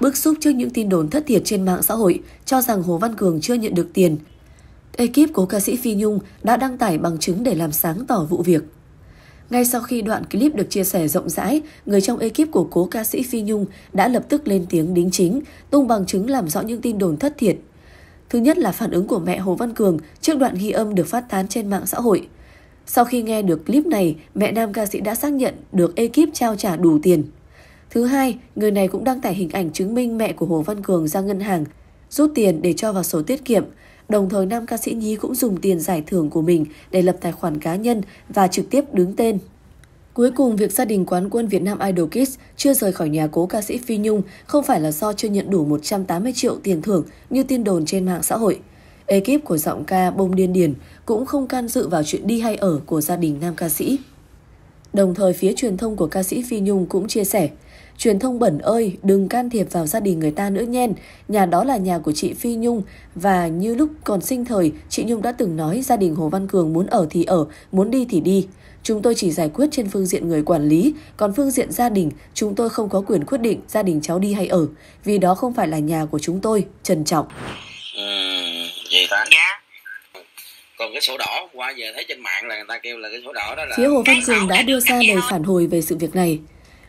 bức xúc trước những tin đồn thất thiệt trên mạng xã hội cho rằng Hồ Văn Cường chưa nhận được tiền. Ekip của ca sĩ Phi Nhung đã đăng tải bằng chứng để làm sáng tỏ vụ việc. Ngay sau khi đoạn clip được chia sẻ rộng rãi, người trong ekip của cố ca sĩ Phi Nhung đã lập tức lên tiếng đính chính, tung bằng chứng làm rõ những tin đồn thất thiệt. Thứ nhất là phản ứng của mẹ Hồ Văn Cường trước đoạn ghi âm được phát tán trên mạng xã hội. Sau khi nghe được clip này, mẹ nam ca sĩ đã xác nhận được ekip trao trả đủ tiền. Thứ hai, người này cũng đăng tải hình ảnh chứng minh mẹ của Hồ Văn Cường ra ngân hàng, rút tiền để cho vào sổ tiết kiệm. Đồng thời nam ca sĩ Nhí cũng dùng tiền giải thưởng của mình để lập tài khoản cá nhân và trực tiếp đứng tên. Cuối cùng, việc gia đình quán quân Việt Nam Idol Kids chưa rời khỏi nhà cố ca sĩ Phi Nhung không phải là do chưa nhận đủ 180 triệu tiền thưởng như tin đồn trên mạng xã hội. Ekip của giọng ca Bông Điên Điển cũng không can dự vào chuyện đi hay ở của gia đình nam ca sĩ. Đồng thời phía truyền thông của ca sĩ Phi Nhung cũng chia sẻ, truyền thông bẩn ơi, đừng can thiệp vào gia đình người ta nữa nhen, nhà đó là nhà của chị Phi Nhung và như lúc còn sinh thời, chị Nhung đã từng nói gia đình Hồ Văn Cường muốn ở thì ở, muốn đi thì đi. Chúng tôi chỉ giải quyết trên phương diện người quản lý, còn phương diện gia đình, chúng tôi không có quyền quyết định gia đình cháu đi hay ở, vì đó không phải là nhà của chúng tôi, trân trọng. Ừ, vậy ta? Yeah. Dạ còn cái sổ đỏ qua giờ thấy trên mạng là người ta kêu là cái sổ đỏ đó là phía Hồ Văn Cường đã đưa ra lời phản hồi về sự việc này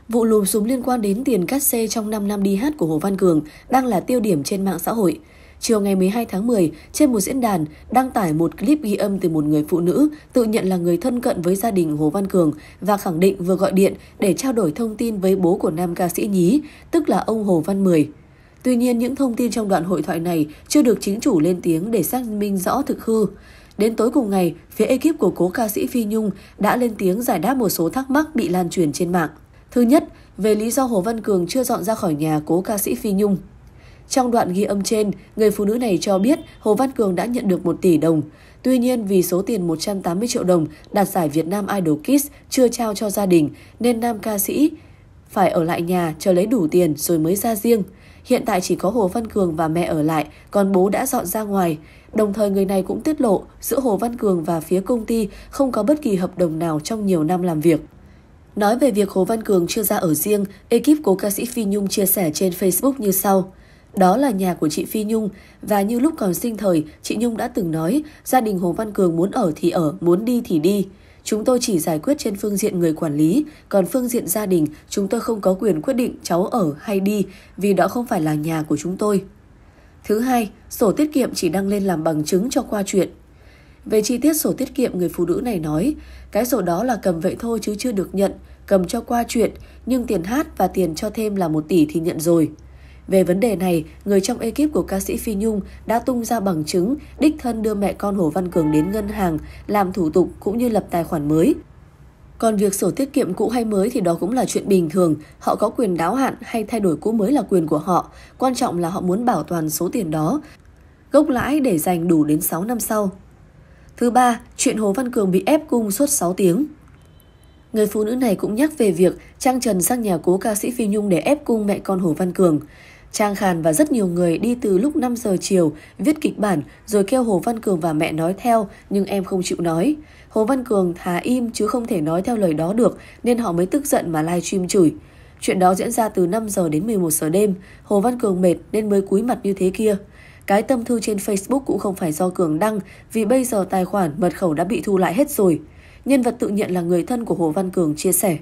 Vụ lùm xùm liên quan đến tiền cắt xe trong 5 năm đi hát của Hồ Văn Cường đang là tiêu điểm trên mạng xã hội. Chiều ngày 12 tháng 10, trên một diễn đàn đăng tải một clip ghi âm từ một người phụ nữ tự nhận là người thân cận với gia đình Hồ Văn Cường và khẳng định vừa gọi điện để trao đổi thông tin với bố của nam ca sĩ nhí, tức là ông Hồ Văn Mười. Tuy nhiên, những thông tin trong đoạn hội thoại này chưa được chính chủ lên tiếng để xác minh rõ thực hư. Đến tối cùng ngày, phía ekip của cố ca sĩ Phi Nhung đã lên tiếng giải đáp một số thắc mắc bị lan truyền trên mạng. Thứ nhất, về lý do Hồ Văn Cường chưa dọn ra khỏi nhà cố ca sĩ Phi Nhung. Trong đoạn ghi âm trên, người phụ nữ này cho biết Hồ Văn Cường đã nhận được 1 tỷ đồng. Tuy nhiên vì số tiền 180 triệu đồng đạt giải Việt Nam Idol Kids chưa trao cho gia đình nên nam ca sĩ phải ở lại nhà chờ lấy đủ tiền rồi mới ra riêng. Hiện tại chỉ có Hồ Văn Cường và mẹ ở lại, còn bố đã dọn ra ngoài. Đồng thời người này cũng tiết lộ giữa Hồ Văn Cường và phía công ty không có bất kỳ hợp đồng nào trong nhiều năm làm việc. Nói về việc Hồ Văn Cường chưa ra ở riêng, ekip cố ca sĩ Phi Nhung chia sẻ trên Facebook như sau. Đó là nhà của chị Phi Nhung và như lúc còn sinh thời, chị Nhung đã từng nói gia đình Hồ Văn Cường muốn ở thì ở, muốn đi thì đi. Chúng tôi chỉ giải quyết trên phương diện người quản lý, còn phương diện gia đình chúng tôi không có quyền quyết định cháu ở hay đi vì đó không phải là nhà của chúng tôi. Thứ hai, sổ tiết kiệm chỉ đăng lên làm bằng chứng cho qua chuyện. Về chi tiết sổ tiết kiệm người phụ nữ này nói, cái sổ đó là cầm vậy thôi chứ chưa được nhận, cầm cho qua chuyện, nhưng tiền hát và tiền cho thêm là 1 tỷ thì nhận rồi. Về vấn đề này, người trong ekip của ca sĩ Phi Nhung đã tung ra bằng chứng đích thân đưa mẹ con Hồ Văn Cường đến ngân hàng làm thủ tục cũng như lập tài khoản mới. Còn việc sổ tiết kiệm cũ hay mới thì đó cũng là chuyện bình thường, họ có quyền đáo hạn hay thay đổi cũ mới là quyền của họ, quan trọng là họ muốn bảo toàn số tiền đó, gốc lãi để dành đủ đến 6 năm sau. Thứ ba, chuyện Hồ Văn Cường bị ép cung suốt 6 tiếng. Người phụ nữ này cũng nhắc về việc trang trần sang nhà cố ca sĩ Phi Nhung để ép cung mẹ con Hồ Văn Cường. Trang Khàn và rất nhiều người đi từ lúc 5 giờ chiều, viết kịch bản rồi kêu Hồ Văn Cường và mẹ nói theo nhưng em không chịu nói. Hồ Văn Cường thà im chứ không thể nói theo lời đó được nên họ mới tức giận mà livestream chửi. Chuyện đó diễn ra từ 5 giờ đến 11 giờ đêm, Hồ Văn Cường mệt nên mới cúi mặt như thế kia. Cái tâm thư trên Facebook cũng không phải do Cường đăng vì bây giờ tài khoản mật khẩu đã bị thu lại hết rồi. Nhân vật tự nhận là người thân của Hồ Văn Cường chia sẻ.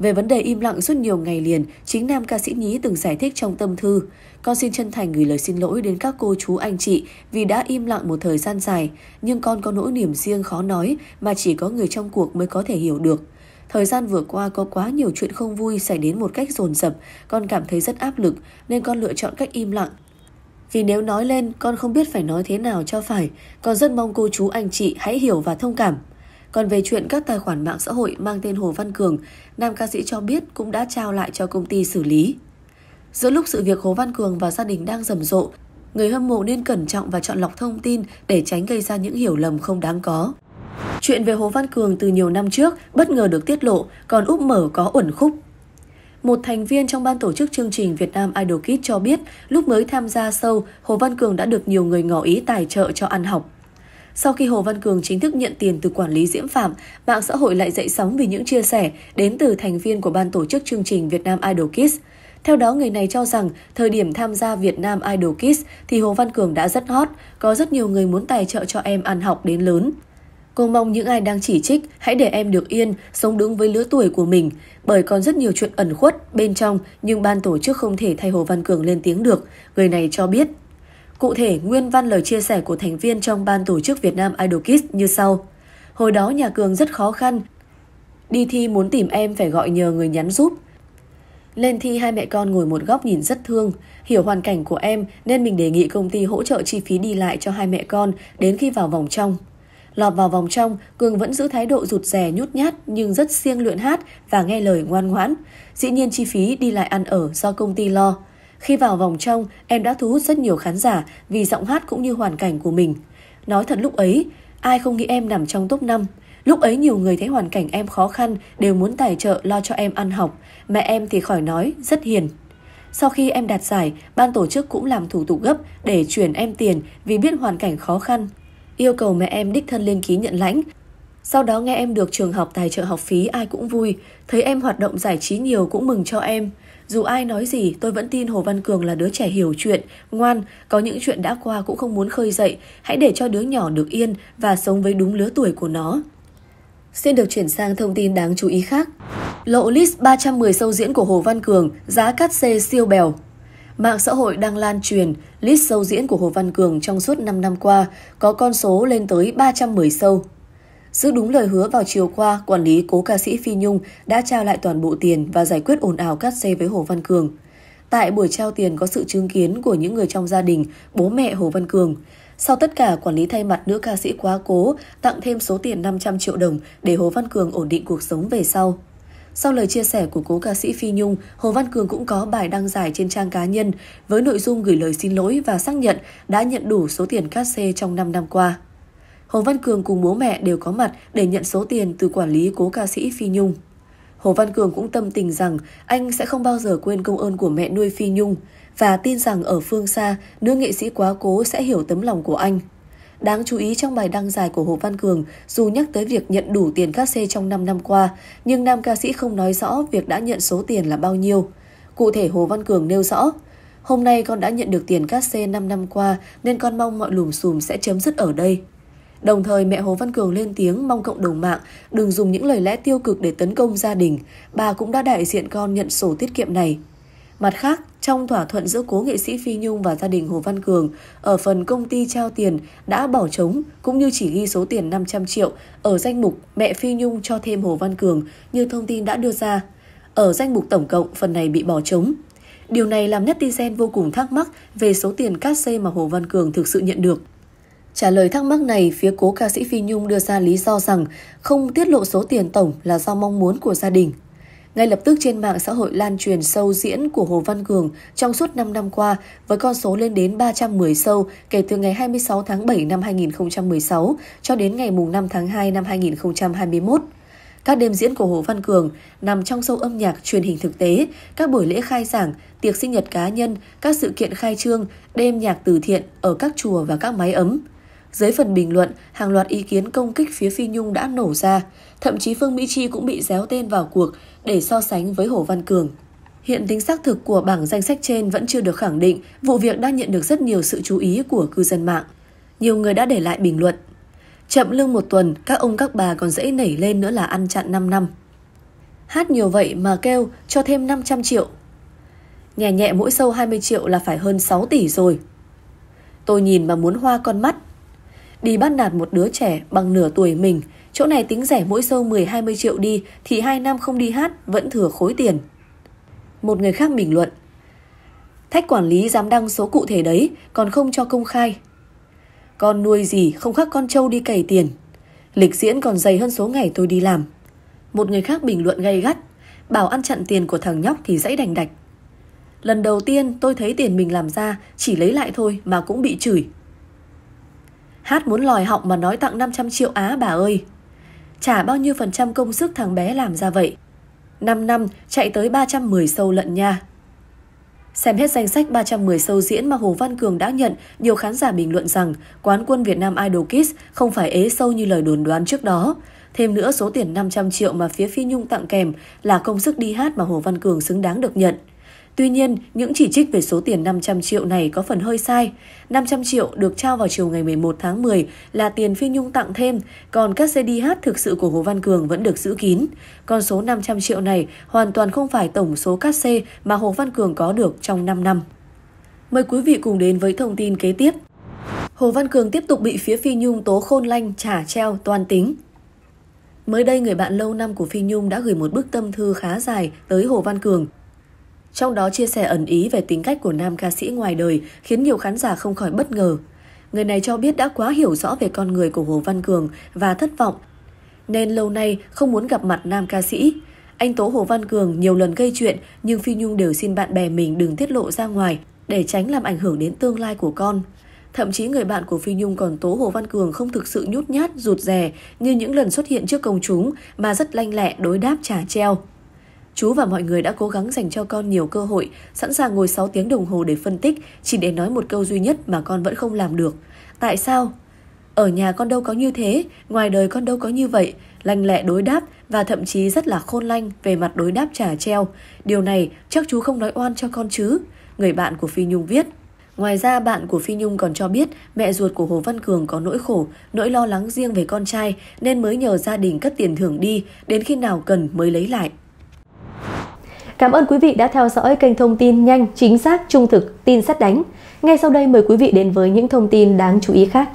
Về vấn đề im lặng suốt nhiều ngày liền, chính nam ca sĩ Nhí từng giải thích trong tâm thư. Con xin chân thành gửi lời xin lỗi đến các cô chú anh chị vì đã im lặng một thời gian dài, nhưng con có nỗi niềm riêng khó nói mà chỉ có người trong cuộc mới có thể hiểu được. Thời gian vừa qua có quá nhiều chuyện không vui xảy đến một cách dồn dập, con cảm thấy rất áp lực nên con lựa chọn cách im lặng. Vì nếu nói lên, con không biết phải nói thế nào cho phải, con rất mong cô chú anh chị hãy hiểu và thông cảm. Còn về chuyện các tài khoản mạng xã hội mang tên Hồ Văn Cường, nam ca sĩ cho biết cũng đã trao lại cho công ty xử lý. Giữa lúc sự việc Hồ Văn Cường và gia đình đang rầm rộ, người hâm mộ nên cẩn trọng và chọn lọc thông tin để tránh gây ra những hiểu lầm không đáng có. Chuyện về Hồ Văn Cường từ nhiều năm trước bất ngờ được tiết lộ, còn úp mở có uẩn khúc. Một thành viên trong ban tổ chức chương trình Việt Nam Idol Kids cho biết lúc mới tham gia sâu, Hồ Văn Cường đã được nhiều người ngỏ ý tài trợ cho ăn học. Sau khi Hồ Văn Cường chính thức nhận tiền từ quản lý Diễm Phạm, mạng xã hội lại dậy sóng vì những chia sẻ đến từ thành viên của ban tổ chức chương trình Việt Nam Idol Kids. Theo đó, người này cho rằng thời điểm tham gia Việt Nam Idol Kids thì Hồ Văn Cường đã rất hot, có rất nhiều người muốn tài trợ cho em ăn học đến lớn. Cô mong những ai đang chỉ trích hãy để em được yên, sống đúng với lứa tuổi của mình, bởi còn rất nhiều chuyện ẩn khuất bên trong nhưng ban tổ chức không thể thay Hồ Văn Cường lên tiếng được, người này cho biết. Cụ thể, nguyên văn lời chia sẻ của thành viên trong ban tổ chức Việt Nam Idol Kids như sau. Hồi đó nhà Cường rất khó khăn. Đi thi muốn tìm em phải gọi nhờ người nhắn giúp. Lên thi hai mẹ con ngồi một góc nhìn rất thương, hiểu hoàn cảnh của em nên mình đề nghị công ty hỗ trợ chi phí đi lại cho hai mẹ con đến khi vào vòng trong. Lọt vào vòng trong, Cường vẫn giữ thái độ rụt rè nhút nhát nhưng rất siêng luyện hát và nghe lời ngoan ngoãn. Dĩ nhiên chi phí đi lại ăn ở do công ty lo. Khi vào vòng trong, em đã thu hút rất nhiều khán giả vì giọng hát cũng như hoàn cảnh của mình. Nói thật lúc ấy, ai không nghĩ em nằm trong top 5. Lúc ấy nhiều người thấy hoàn cảnh em khó khăn đều muốn tài trợ lo cho em ăn học. Mẹ em thì khỏi nói, rất hiền. Sau khi em đạt giải, ban tổ chức cũng làm thủ tục gấp để chuyển em tiền vì biết hoàn cảnh khó khăn. Yêu cầu mẹ em đích thân lên ký nhận lãnh. Sau đó nghe em được trường học tài trợ học phí ai cũng vui, thấy em hoạt động giải trí nhiều cũng mừng cho em. Dù ai nói gì, tôi vẫn tin Hồ Văn Cường là đứa trẻ hiểu chuyện, ngoan, có những chuyện đã qua cũng không muốn khơi dậy, hãy để cho đứa nhỏ được yên và sống với đúng lứa tuổi của nó. Xin được chuyển sang thông tin đáng chú ý khác. Lộ list 310 sâu diễn của Hồ Văn Cường, giá cắt xê siêu bèo. Mạng xã hội đang lan truyền list sâu diễn của Hồ Văn Cường trong suốt 5 năm qua có con số lên tới 310 sâu. Giữ đúng lời hứa vào chiều qua, quản lý cố ca sĩ Phi Nhung đã trao lại toàn bộ tiền và giải quyết ồn ào cắt xe với Hồ Văn Cường. Tại buổi trao tiền có sự chứng kiến của những người trong gia đình, bố mẹ Hồ Văn Cường. Sau tất cả, quản lý thay mặt nữ ca sĩ quá cố tặng thêm số tiền 500 triệu đồng để Hồ Văn Cường ổn định cuộc sống về sau. Sau lời chia sẻ của cố ca sĩ Phi Nhung, Hồ Văn Cường cũng có bài đăng giải trên trang cá nhân với nội dung gửi lời xin lỗi và xác nhận đã nhận đủ số tiền cát xê trong 5 năm qua. Hồ Văn Cường cùng bố mẹ đều có mặt để nhận số tiền từ quản lý cố ca sĩ Phi Nhung. Hồ Văn Cường cũng tâm tình rằng anh sẽ không bao giờ quên công ơn của mẹ nuôi Phi Nhung và tin rằng ở phương xa, nữ nghệ sĩ quá cố sẽ hiểu tấm lòng của anh. Đáng chú ý trong bài đăng dài của Hồ Văn Cường, dù nhắc tới việc nhận đủ tiền các xe trong 5 năm qua, nhưng nam ca sĩ không nói rõ việc đã nhận số tiền là bao nhiêu. Cụ thể Hồ Văn Cường nêu rõ, Hôm nay con đã nhận được tiền cát xê 5 năm qua nên con mong mọi lùm xùm sẽ chấm dứt ở đây. Đồng thời mẹ Hồ Văn Cường lên tiếng mong cộng đồng mạng đừng dùng những lời lẽ tiêu cực để tấn công gia đình. Bà cũng đã đại diện con nhận sổ tiết kiệm này. Mặt khác, trong thỏa thuận giữa cố nghệ sĩ Phi Nhung và gia đình Hồ Văn Cường, ở phần công ty trao tiền đã bỏ trống cũng như chỉ ghi số tiền 500 triệu ở danh mục mẹ Phi Nhung cho thêm Hồ Văn Cường như thông tin đã đưa ra. Ở danh mục tổng cộng, phần này bị bỏ trống. Điều này làm netizen vô cùng thắc mắc về số tiền cát xê mà Hồ Văn Cường thực sự nhận được. Trả lời thắc mắc này, phía cố ca sĩ Phi Nhung đưa ra lý do rằng không tiết lộ số tiền tổng là do mong muốn của gia đình. Ngay lập tức trên mạng xã hội lan truyền sâu diễn của Hồ Văn Cường trong suốt 5 năm qua với con số lên đến 310 sâu kể từ ngày 26 tháng 7 năm 2016 cho đến ngày 5 tháng 2 năm 2021. Các đêm diễn của Hồ Văn Cường nằm trong sâu âm nhạc truyền hình thực tế, các buổi lễ khai giảng, tiệc sinh nhật cá nhân, các sự kiện khai trương, đêm nhạc từ thiện ở các chùa và các máy ấm. Dưới phần bình luận, hàng loạt ý kiến công kích phía Phi Nhung đã nổ ra, thậm chí Phương Mỹ Chi cũng bị déo tên vào cuộc để so sánh với Hồ Văn Cường. Hiện tính xác thực của bảng danh sách trên vẫn chưa được khẳng định, vụ việc đang nhận được rất nhiều sự chú ý của cư dân mạng. Nhiều người đã để lại bình luận. Chậm lương một tuần, các ông các bà còn dễ nảy lên nữa là ăn chặn 5 năm. Hát nhiều vậy mà kêu cho thêm 500 triệu. nhẹ nhẹ mỗi sâu 20 triệu là phải hơn 6 tỷ rồi. Tôi nhìn mà muốn hoa con mắt đi bắt nạt một đứa trẻ bằng nửa tuổi mình. Chỗ này tính rẻ mỗi show 10-20 triệu đi thì 2 năm không đi hát vẫn thừa khối tiền. Một người khác bình luận Thách quản lý dám đăng số cụ thể đấy còn không cho công khai. Con nuôi gì không khác con trâu đi cày tiền. Lịch diễn còn dày hơn số ngày tôi đi làm. Một người khác bình luận gay gắt Bảo ăn chặn tiền của thằng nhóc thì dãy đành đạch Lần đầu tiên tôi thấy tiền mình làm ra Chỉ lấy lại thôi mà cũng bị chửi Hát muốn lòi họng mà nói tặng 500 triệu á bà ơi. Trả bao nhiêu phần trăm công sức thằng bé làm ra vậy? 5 năm chạy tới 310 sâu lận nha. Xem hết danh sách 310 sâu diễn mà Hồ Văn Cường đã nhận, nhiều khán giả bình luận rằng quán quân Việt Nam Idol Kids không phải ế sâu như lời đồn đoán trước đó. Thêm nữa số tiền 500 triệu mà phía Phi Nhung tặng kèm là công sức đi hát mà Hồ Văn Cường xứng đáng được nhận. Tuy nhiên, những chỉ trích về số tiền 500 triệu này có phần hơi sai. 500 triệu được trao vào chiều ngày 11 tháng 10 là tiền Phi Nhung tặng thêm, còn các CD hát thực sự của Hồ Văn Cường vẫn được giữ kín. Con số 500 triệu này hoàn toàn không phải tổng số các c mà Hồ Văn Cường có được trong 5 năm. Mời quý vị cùng đến với thông tin kế tiếp. Hồ Văn Cường tiếp tục bị phía Phi Nhung tố khôn lanh, trả treo, toàn tính. Mới đây, người bạn lâu năm của Phi Nhung đã gửi một bức tâm thư khá dài tới Hồ Văn Cường trong đó chia sẻ ẩn ý về tính cách của nam ca sĩ ngoài đời khiến nhiều khán giả không khỏi bất ngờ. Người này cho biết đã quá hiểu rõ về con người của Hồ Văn Cường và thất vọng nên lâu nay không muốn gặp mặt nam ca sĩ. Anh Tố Hồ Văn Cường nhiều lần gây chuyện nhưng Phi Nhung đều xin bạn bè mình đừng tiết lộ ra ngoài để tránh làm ảnh hưởng đến tương lai của con. Thậm chí người bạn của Phi Nhung còn tố Hồ Văn Cường không thực sự nhút nhát, rụt rè như những lần xuất hiện trước công chúng mà rất lanh lẹ đối đáp trả treo. Chú và mọi người đã cố gắng dành cho con nhiều cơ hội, sẵn sàng ngồi 6 tiếng đồng hồ để phân tích, chỉ để nói một câu duy nhất mà con vẫn không làm được. Tại sao? Ở nhà con đâu có như thế, ngoài đời con đâu có như vậy, lanh lẹ đối đáp và thậm chí rất là khôn lanh về mặt đối đáp trả treo. Điều này chắc chú không nói oan cho con chứ, người bạn của Phi Nhung viết. Ngoài ra, bạn của Phi Nhung còn cho biết mẹ ruột của Hồ Văn Cường có nỗi khổ, nỗi lo lắng riêng về con trai nên mới nhờ gia đình cất tiền thưởng đi, đến khi nào cần mới lấy lại. Cảm ơn quý vị đã theo dõi kênh thông tin nhanh, chính xác, trung thực, tin xét đánh. Ngay sau đây mời quý vị đến với những thông tin đáng chú ý khác.